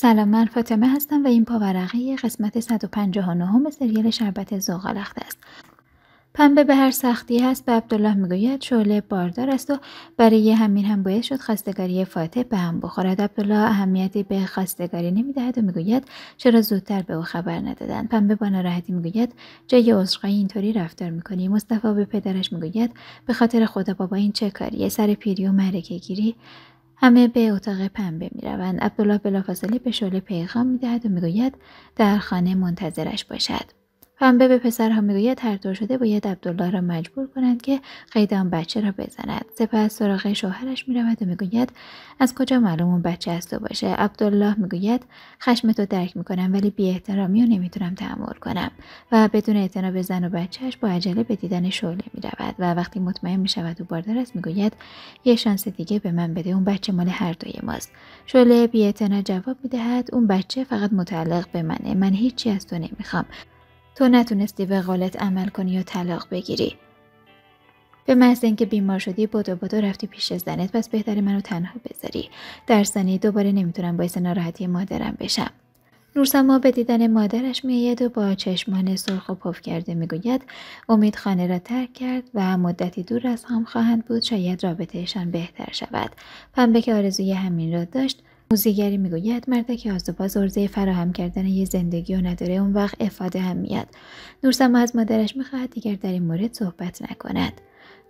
سلام من فاطمه هستم و این پاورقی قسمت 159 سریال شربت زغالخت است پنبه به هر سختی هست به عبدالله میگوید شعله باردار است و برای همین هم باید شد خاستگاری فاتح به هم بخورد عبدالله اهمیتی به خاستگاری نمیدهد و میگوید چرا زودتر به او خبر ندادند پنبه با ناراحتی میگوید جای عذرخواهی اینطوری رفتار میکنی مصطفی به پدرش میگوید به خاطر خدا بابا این چه کاریه سر پیری و مرکه گیری همه به اتاق پنبه می روند. عبدالله بلافاصله به شعله پیغام می دهد و می گوید در خانه منتظرش باشد. پنبه به پسر هم میگوید هر شده باید عبدالله را مجبور کنند که قید بچه را بزند سپس سراغ شوهرش میرود و میگوید از کجا معلوم اون بچه از تو باشه عبدالله میگوید خشم تو درک میکنم ولی بی احترامی و نمیتونم تحمل کنم و بدون اعتنا به زن و بچهش با عجله به دیدن شعله میرود و وقتی مطمئن میشود او باردار است میگوید یه شانس دیگه به من بده اون بچه مال هر دوی ماست شعله بیاعتنا جواب میدهد اون بچه فقط متعلق به منه من هیچی از تو نمیخوام تو نتونستی به قالت عمل کنی و طلاق بگیری به محض اینکه بیمار شدی بدو بدو رفتی پیش زنت پس بهتر منو تنها بذاری در سنی دوباره نمیتونم باعث ناراحتی مادرم بشم نورسما به دیدن مادرش میآید و با چشمان سرخ و پف کرده میگوید امید خانه را ترک کرد و مدتی دور از هم خواهند بود شاید رابطهشان بهتر شود پنبه که آرزوی همین را داشت موزیگری میگوید مرد که آزوباز عرضه فراهم کردن یه زندگی و نداره اون وقت افاده هم میاد نورسما از مادرش میخواهد دیگر در این مورد صحبت نکند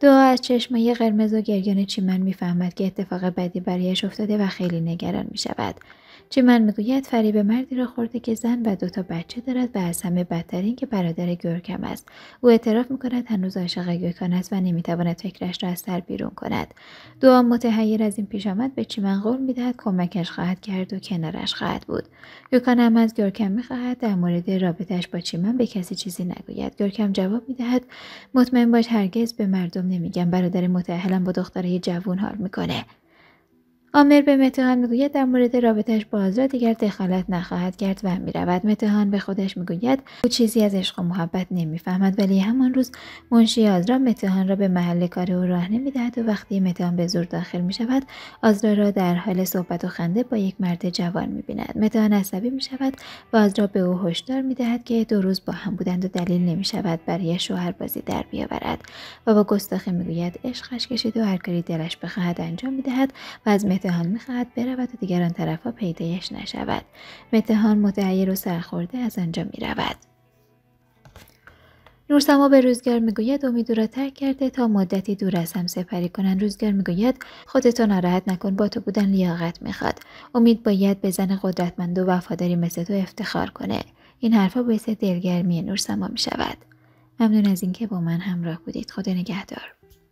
دعا از چشمای قرمز و گریان چیمن میفهمد که اتفاق بدی برایش افتاده و خیلی نگران میشود چیمن میگوید فریب مردی را خورده که زن و دوتا بچه دارد و از همه بدترین که برادر گرکم است او اعتراف میکند هنوز عاشق گرکان است و نمیتواند فکرش را از سر بیرون کند دوام متحیر از این پیش آمد به چیمن قول میدهد کمکش خواهد کرد و کنارش خواهد بود گرکان هم از گرکم میخواهد در مورد رابطهش با چیمن به کسی چیزی نگوید گرکم جواب میدهد مطمئن باش هرگز به مردم نمیگم برادر متعهلم با دختره جوون حال میکنه آمر به متهان میگوید در مورد رابطش با آزرا دیگر دخالت نخواهد کرد و میرود متهان به خودش میگوید او چیزی از عشق و محبت نمیفهمد ولی همان روز منشی آزرا متهان را به محل کار او راه نمیدهد و وقتی متهان به زور داخل میشود آزرا را در حال صحبت و خنده با یک مرد جوان میبیند متهان عصبی میشود و آزرا به او هشدار میدهد که دو روز با هم بودند و دلیل نمیشود برای شوهر بازی در بیاورد و با گستاخی میگوید عشقش کشید و هر دلش بخواهد انجام میدهد و از متهان میخواهد برود و دیگران طرفا پیدایش نشود متهان متعیر و سرخورده از آنجا میرود نورسما به روزگار میگوید او را ترک کرده تا مدتی دور از هم سپری کنند روزگار میگوید خودتو ناراحت نکن با تو بودن لیاقت میخواد امید باید به زن قدرتمند و وفاداری مثل تو افتخار کنه این حرفها باعث دلگرمی نورسما میشود ممنون از اینکه با من همراه بودید خدا نگهدار